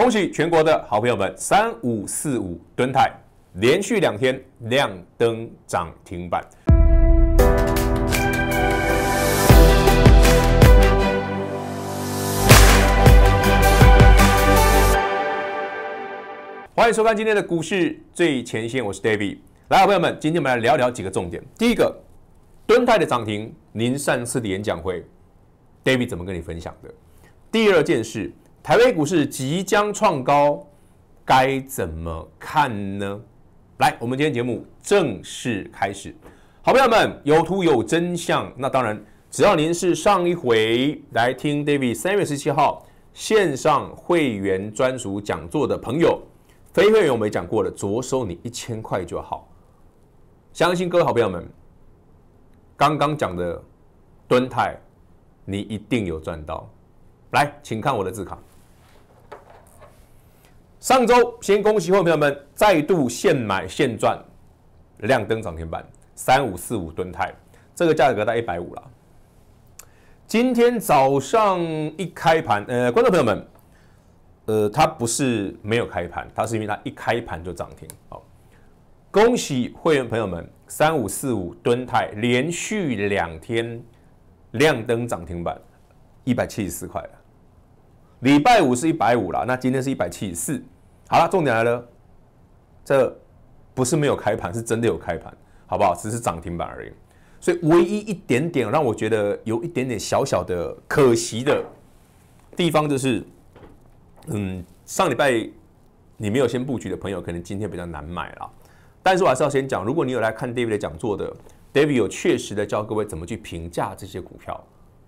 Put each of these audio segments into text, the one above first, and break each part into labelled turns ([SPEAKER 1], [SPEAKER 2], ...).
[SPEAKER 1] 恭喜全国的好朋友们！三五四五吨泰连续两天亮灯涨停板。欢迎收看今天的股市最前线，我是 David。来，好朋友们，今天我们来聊聊几个重点。第一个，敦泰的涨停，您上次的演讲会，David 怎么跟你分享的？第二件事。台北股市即将创高，该怎么看呢？来，我们今天节目正式开始。好朋友们，有图有真相。那当然，只要您是上一回来听 David 三月十七号线上会员专属讲座的朋友，非会员我们讲过的，只收你一千块就好。相信各位好朋友们，刚刚讲的蹲泰，你一定有赚到。来，请看我的字卡。上周先恭喜会员朋友们再度现买现赚，亮灯涨停板三五四五吨泰，这个价格在一百五了。今天早上一开盘，呃，观众朋友们，呃，它不是没有开盘，它是因为它一开盘就涨停。好，恭喜会员朋友们三五四五吨泰连续两天亮灯涨停板一百七十四块了。礼拜五是一百五了，那今天是一百七十四。好了，重点来了，这不是没有开盘，是真的有开盘，好不好？只是涨停板而已。所以唯一一点点让我觉得有一点点小小的可惜的地方，就是，嗯，上礼拜你没有先布局的朋友，可能今天比较难买了。但是我还是要先讲，如果你有来看 David 的讲座的，David 有确实的教各位怎么去评价这些股票，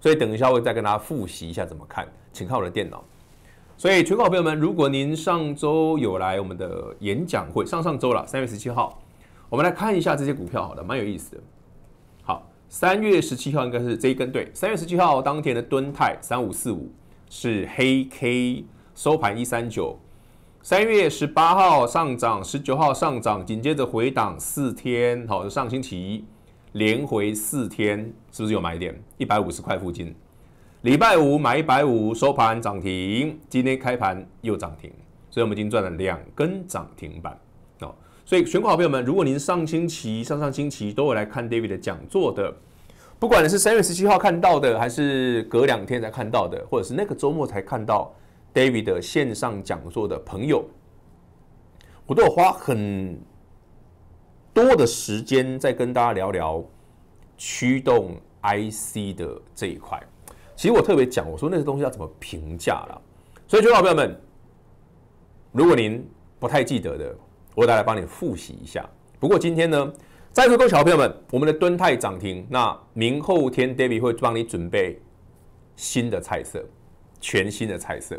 [SPEAKER 1] 所以等一下我再跟大家复习一下怎么看。请看我的电脑。所以，全国朋友们，如果您上周有来我们的演讲会上，上周了，三月十七号，我们来看一下这些股票，好的，蛮有意思的。好，三月十七号应该是这一根，对，三月十七号当天的敦泰三五四五是黑 K 收盘一三九，三月十八号上涨，十九号上涨，紧接着回档四天，好，上星期一连回四天，是不是有买点？一百五十块附近。礼拜五买一百五，收盘涨停。今天开盘又涨停，所以我们已经赚了两根涨停板哦。所以选股好朋友们，如果您上星期、上上星期都有来看 David 的讲座的，不管是三月十七号看到的，还是隔两天才看到的，或者是那个周末才看到 David 的线上讲座的朋友，我都有花很多的时间在跟大家聊聊驱动 IC 的这一块。其实我特别讲，我说那些东西要怎么评价啦。所以全靠朋友们。如果您不太记得的，我再来帮你复习一下。不过今天呢，在座各位小朋友们，我们的敦泰涨停，那明后天 David 会帮你准备新的彩色，全新的彩色。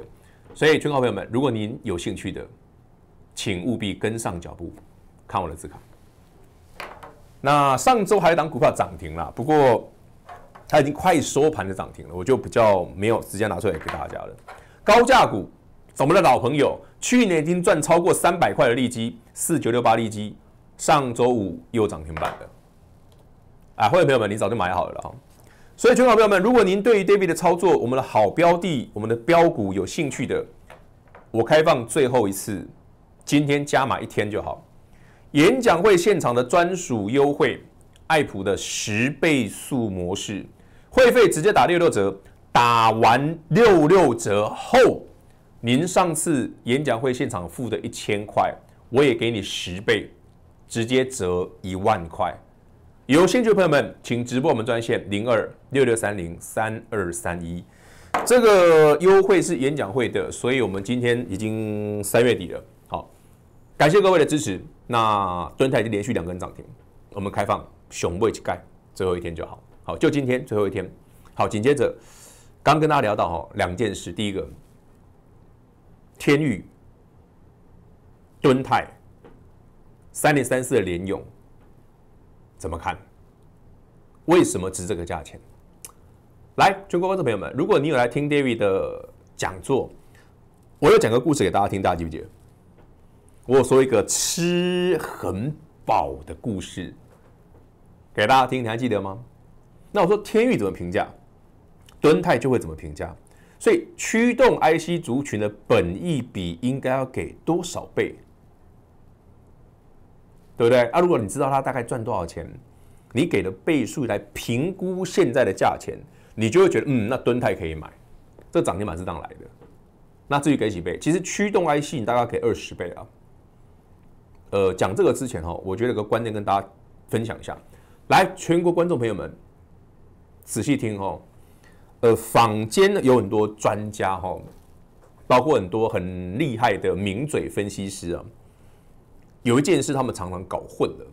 [SPEAKER 1] 所以全靠朋友们，如果您有兴趣的，请务必跟上脚步，看我的字卡。那上周一档股票涨停了，不过。它已经快收盘的涨停了，我就比较没有时间拿出来给大家了。高价股，我们的老朋友去年已经赚超过三百块的利基四九六八利基，上周五又涨停板了。啊，欢迎朋友们，你早就买好了啊。所以，全港朋友们，如果您对 David 的操作，我们的好标的，我们的标股有兴趣的，我开放最后一次，今天加码一天就好。演讲会现场的专属优惠，爱普的十倍速模式。会费直接打六六折，打完六六折后，您上次演讲会现场付的一千块，我也给你十倍，直接折一万块。有兴趣的朋友们，请直播我们专线零二六六三零三二三一。这个优惠是演讲会的，所以我们今天已经三月底了。好，感谢各位的支持。那墩泰已经连续两根涨停，我们开放熊伟去盖，最后一天就好。好，就今天最后一天。好，紧接着刚跟大家聊到哈两件事，第一个天域敦泰三零三四的联用怎么看？为什么值这个价钱？来，全国观众朋友们，如果你有来听 David 的讲座，我有讲个故事给大家听，大家记不记得？我说一个吃很饱的故事给大家听，你还记得吗？那我说天域怎么评价，敦泰就会怎么评价，所以驱动 IC 族群的本益比应该要给多少倍，对不对？啊，如果你知道它大概赚多少钱，你给的倍数来评估现在的价钱，你就会觉得嗯，那敦泰可以买，这涨停板是当来的。那至于给几倍，其实驱动 IC 你大概给二十倍啊。呃，讲这个之前哈，我觉得个观念跟大家分享一下，来，全国观众朋友们。仔细听哦，呃，坊间有很多专家哈，包括很多很厉害的名嘴分析师啊，有一件事他们常常搞混的，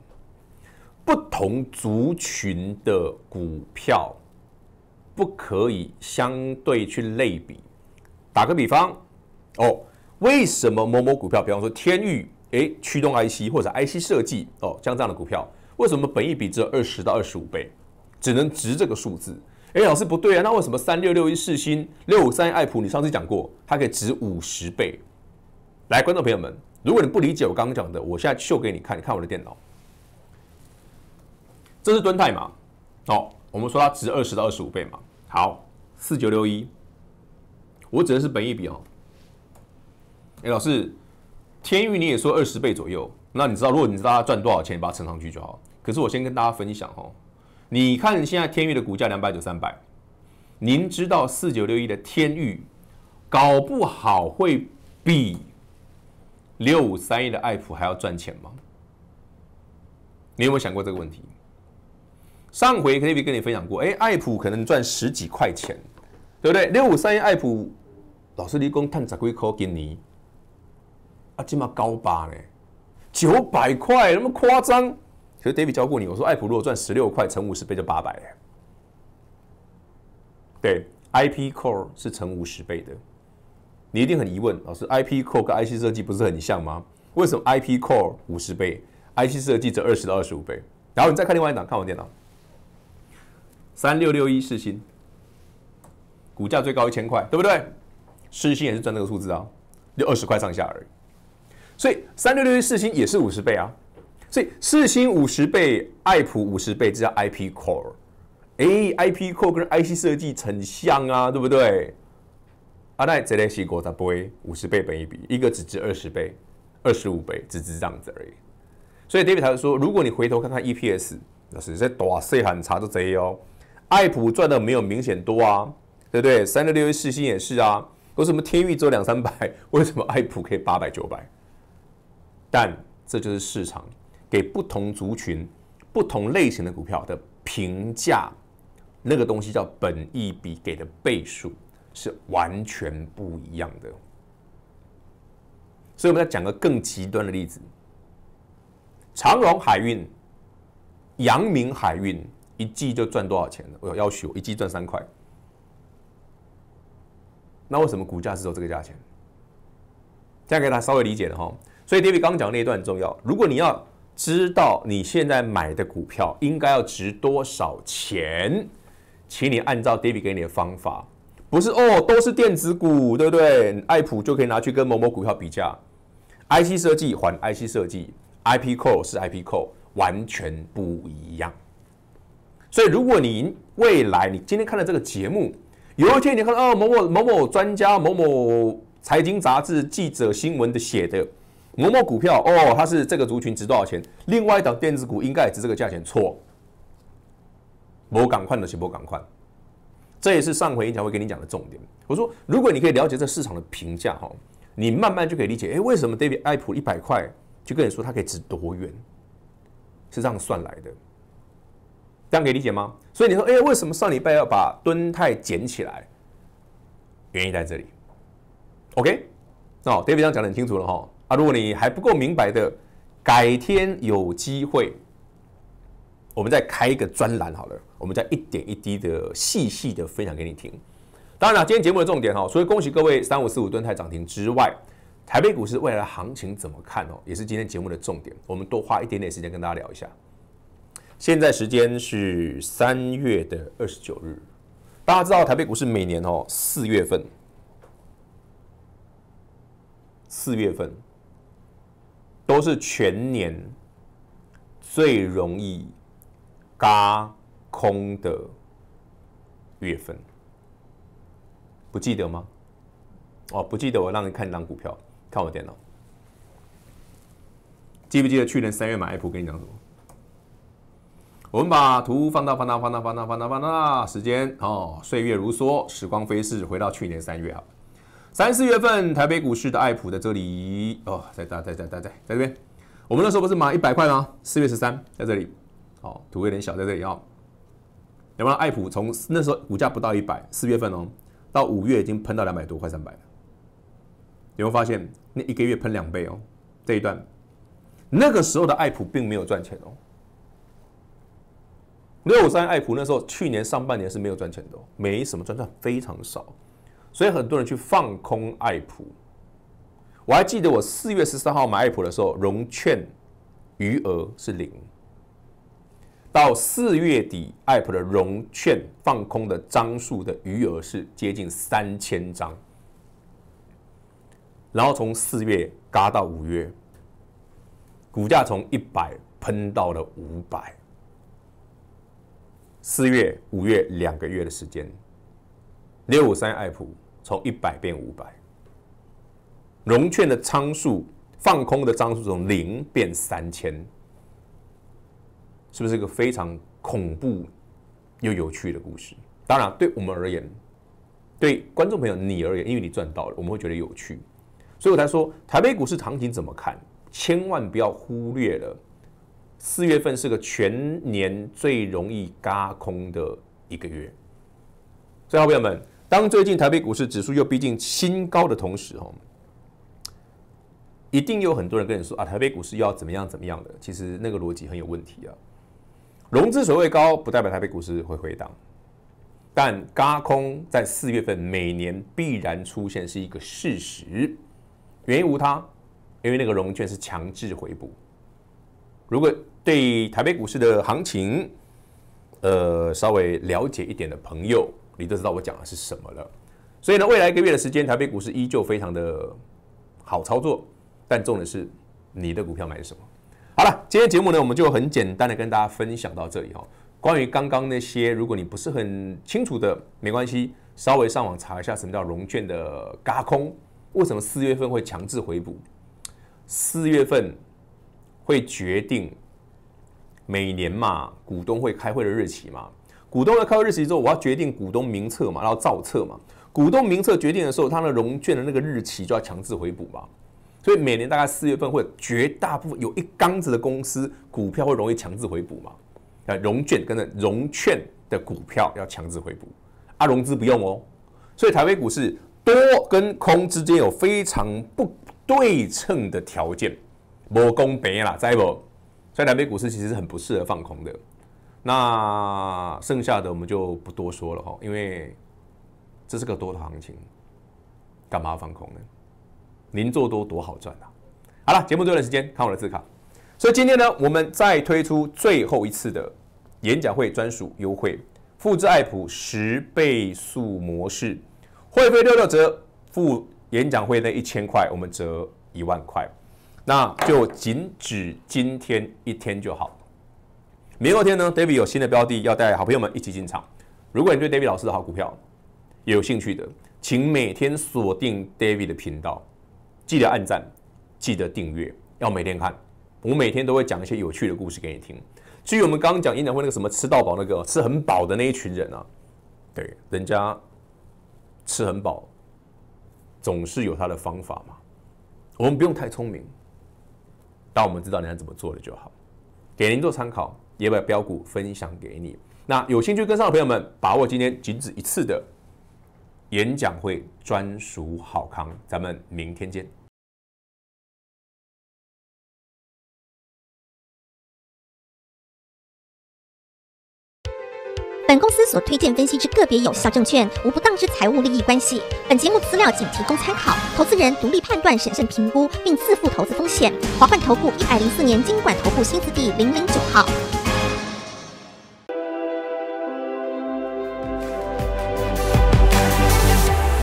[SPEAKER 1] 不同族群的股票不可以相对去类比。打个比方，哦，为什么某某股票，比方说天域，诶，驱动 IC 或者 IC 设计哦，像这样的股票，为什么本益比只有二十到二十五倍？只能值这个数字。哎，老师不对啊，那为什么三六六一四星六五三爱普？你上次讲过，它可以值五十倍。来，观众朋友们，如果你不理解我刚刚讲的，我现在秀给你看，你看我的电脑。这是敦泰嘛？好，我们说它值二十到二十五倍嘛。好，四九六一，我指的是本一比哦。哎，老师，天域你也说二十倍左右，那你知道如果你知道它赚多少钱，你把它乘上去就好。可是我先跟大家分享哦。你看现在天域的股价两百九三百，您知道四九六一的天域搞不好会比六五三一的爱普还要赚钱吗？你有没有想过这个问题？上回 KTV 跟你分享过，哎，爱普可能赚十几块钱，对不对？六五三一爱普，老师你讲探十鬼块给你？啊，这么高八呢，九百块，那么夸张。可是 David 教过你，我说爱普洛赚十六块，乘五十倍就八百。对，IP core 是乘五十倍的。你一定很疑问，老师，IP core 跟 IC 设计不是很像吗？为什么 IP core 五十倍，IC 设计只二十到二十五倍？然后你再看另外一档，看我电脑，三六六一四星，股价最高一千块，对不对？四星也是赚那个数字啊，就二十块上下而已。所以三六六一四星也是五十倍啊。所以四星五十倍，爱普五十倍，这叫 IP core。哎，IP core 跟 IC 设计很像啊，对不对？阿奈这类是国他不会五十倍本一比，一个只值二十倍、二十五倍，只值这样子而已。所以 David 他就说，如果你回头看看 EPS，那是在大细很差的贼哦。爱普赚的没有明显多啊，对不对？三六六一四星也是啊，为什么天域只有两三百？为什么爱普可以八百九百？但这就是市场。给不同族群、不同类型的股票的评价，那个东西叫本益比，给的倍数是完全不一样的。所以我们要讲个更极端的例子：长荣海运、阳明海运一季就赚多少钱呢？我要求一季赚三块。那为什么股价是走这个价钱？这样给家稍微理解了哈。所以 David 刚讲那一段很重要，如果你要。知道你现在买的股票应该要值多少钱，请你按照 David 给你的方法，不是哦，都是电子股，对不对？爱普就可以拿去跟某某股票比价 i c 设计还 IC 设计，IP Core 是 IP Core，完全不一样。所以，如果您未来你今天看了这个节目，有一天你看到哦某某某某专家、某某财经杂志记者新闻的写的。某某股票哦，它是这个族群值多少钱？另外一档电子股应该也值这个价钱？错，某港块的，是某港块，这也是上回研讨会跟你讲的重点。我说，如果你可以了解这市场的评价哈，你慢慢就可以理解，哎，为什么 David Apple 一百块就跟你说它可以值多远？是这样算来的，这样可以理解吗？所以你说，哎，为什么上礼拜要把敦泰捡起来？原因在这里。OK，那 David 讲的很清楚了哈。啊，如果你还不够明白的，改天有机会，我们再开一个专栏好了，我们再一点一滴的细细的分享给你听。当然了，今天节目的重点哈，所以恭喜各位三五四五吨态涨停之外，台北股市未来的行情怎么看哦，也是今天节目的重点，我们多花一点点时间跟大家聊一下。现在时间是三月的二十九日，大家知道台北股市每年哦四月份，四月份。都是全年最容易嘎空的月份，不记得吗？哦，不记得我让你看张股票？看我电脑，记不记得去年三月买爱普？跟你讲什么？我们把图放大、放大、放大、放大、放大、放大，时间哦，岁月如梭，时光飞逝，回到去年三月啊。三四月份，台北股市的爱普在这里哦，在在在在在在这边。我们那时候不是买一百块吗？四月十三在这里，哦，图有点小在这里哦。有没有爱普从那时候股价不到一百，四月份哦，到五月已经喷到两百多块、三百了。没有发现，那一个月喷两倍哦，这一段，那个时候的爱普并没有赚钱哦。六五三爱普那时候去年上半年是没有赚钱的，没什么赚赚非常少。所以很多人去放空爱普，我还记得我四月十三号买爱普的时候，融券余额是零，到四月底，爱普的融券放空的张数的余额是接近三千张，然后从四月嘎到五月，股价从一百喷到了五百，四月五月两个月的时间，六五三爱普。从一百变五百，融券的仓数放空的仓数从零变三千，是不是一个非常恐怖又有趣的故事？当然，对我们而言，对观众朋友你而言，因为你赚到了，我们会觉得有趣。所以我才说，台北股市行情怎么看，千万不要忽略了四月份是个全年最容易嘎空的一个月。所以，好朋友们。当最近台北股市指数又逼近新高的同时，哦，一定有很多人跟你说啊，台北股市要怎么样怎么样的。其实那个逻辑很有问题啊。融资水位高不代表台北股市会回档，但高空在四月份每年必然出现是一个事实，原因无他，因为那个融券是强制回补。如果对台北股市的行情，呃，稍微了解一点的朋友。你都知道我讲的是什么了，所以呢，未来一个月的时间，台北股市依旧非常的好操作，但重点是你的股票买什么。好了，今天节目呢，我们就很简单的跟大家分享到这里哈。关于刚刚那些，如果你不是很清楚的，没关系，稍微上网查一下什么叫融券的嘎空，为什么四月份会强制回补，四月份会决定每年嘛股东会开会的日期嘛。股东的开会日期之后，我要决定股东名册嘛，然后造册嘛。股东名册决定的时候，它的融券的那个日期就要强制回补嘛。所以每年大概四月份，会绝大部分有一缸子的公司股票会容易强制回补嘛。啊，融券跟着融券的股票要强制回补，啊，融资不用哦。所以台北股市多跟空之间有非常不对称的条件，不公平啦，知不？所以台北股市其实很不适合放空的。那剩下的我们就不多说了哈，因为这是个多头行情，干嘛放空呢？您做多多好赚啊！好了，节目最后的时间，看我的字卡。所以今天呢，我们再推出最后一次的演讲会专属优惠，复制爱普十倍速模式，会费六六折，付演讲会那一千块，我们折一万块，那就仅指今天一天就好。明后天呢？David 有新的标的要带好朋友们一起进场。如果你对 David 老师的好股票有兴趣的，请每天锁定 David 的频道，记得按赞，记得订阅，要每天看。我每天都会讲一些有趣的故事给你听。至于我们刚刚讲演讲会那个什么吃到饱，那个吃很饱的那一群人啊，对，人家吃很饱，总是有他的方法嘛。我们不用太聪明，但我们知道人家怎么做的就好，给您做参考。也把标股分享给你。那有兴趣跟上的朋友们，把握今天仅此一次的演讲会专属好康，咱们明天见。本公司所推荐分析之个别有效证券，无不当之财务利益关系。本节目资料仅提供参考，投资人独立判断、审慎评估并自负投资风险。华冠投顾一百零四年经管投顾新字第零零九号。